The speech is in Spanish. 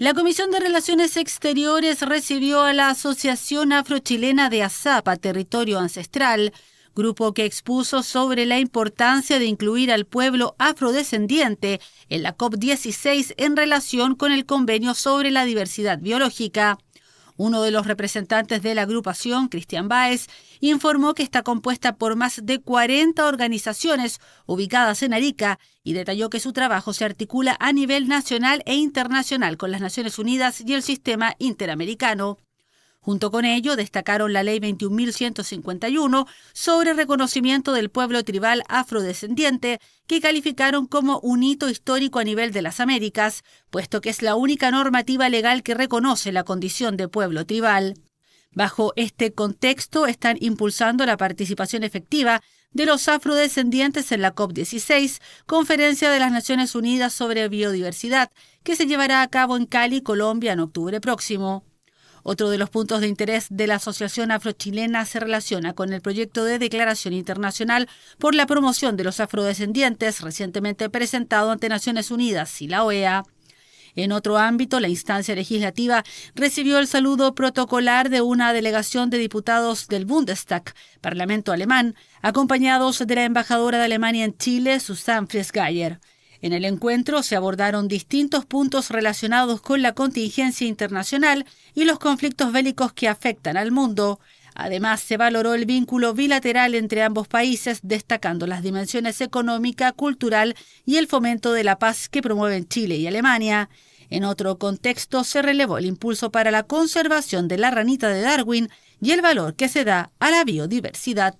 La Comisión de Relaciones Exteriores recibió a la Asociación Afrochilena de Azapa, Territorio Ancestral, grupo que expuso sobre la importancia de incluir al pueblo afrodescendiente en la COP16 en relación con el Convenio sobre la Diversidad Biológica. Uno de los representantes de la agrupación, Cristian Baez, informó que está compuesta por más de 40 organizaciones ubicadas en Arica y detalló que su trabajo se articula a nivel nacional e internacional con las Naciones Unidas y el sistema interamericano. Junto con ello, destacaron la Ley 21.151 sobre reconocimiento del pueblo tribal afrodescendiente, que calificaron como un hito histórico a nivel de las Américas, puesto que es la única normativa legal que reconoce la condición de pueblo tribal. Bajo este contexto están impulsando la participación efectiva de los afrodescendientes en la COP16, Conferencia de las Naciones Unidas sobre Biodiversidad, que se llevará a cabo en Cali, Colombia, en octubre próximo. Otro de los puntos de interés de la Asociación Afrochilena se relaciona con el proyecto de declaración internacional por la promoción de los afrodescendientes recientemente presentado ante Naciones Unidas y la OEA. En otro ámbito, la instancia legislativa recibió el saludo protocolar de una delegación de diputados del Bundestag, Parlamento alemán, acompañados de la embajadora de Alemania en Chile, Susanne Friesgeier. En el encuentro se abordaron distintos puntos relacionados con la contingencia internacional y los conflictos bélicos que afectan al mundo. Además, se valoró el vínculo bilateral entre ambos países, destacando las dimensiones económica, cultural y el fomento de la paz que promueven Chile y Alemania. En otro contexto, se relevó el impulso para la conservación de la ranita de Darwin y el valor que se da a la biodiversidad.